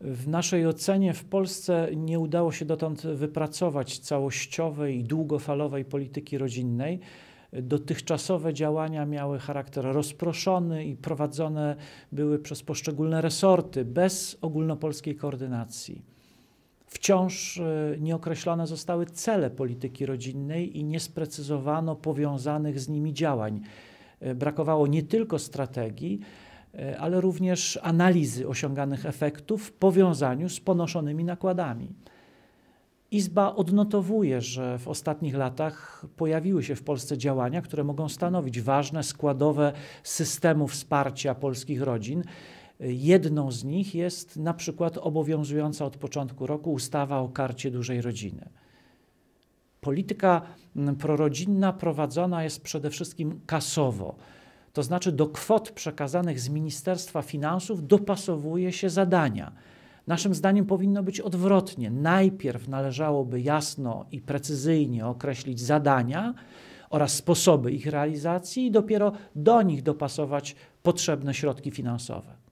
W naszej ocenie w Polsce nie udało się dotąd wypracować całościowej i długofalowej polityki rodzinnej. Dotychczasowe działania miały charakter rozproszony i prowadzone były przez poszczególne resorty bez ogólnopolskiej koordynacji. Wciąż e, nieokreślone zostały cele polityki rodzinnej i nie sprecyzowano powiązanych z nimi działań. E, brakowało nie tylko strategii, E, ale również analizy osiąganych efektów w powiązaniu z ponoszonymi nakładami. Izba odnotowuje, że w ostatnich latach pojawiły się w Polsce działania, które mogą stanowić ważne składowe systemu wsparcia polskich rodzin. E, jedną z nich jest na przykład obowiązująca od początku roku ustawa o karcie dużej rodziny. Polityka mm, prorodzinna prowadzona jest przede wszystkim kasowo to znaczy do kwot przekazanych z Ministerstwa Finansów dopasowuje się zadania. Naszym zdaniem powinno być odwrotnie. Najpierw należałoby jasno i precyzyjnie określić zadania oraz sposoby ich realizacji i dopiero do nich dopasować potrzebne środki finansowe.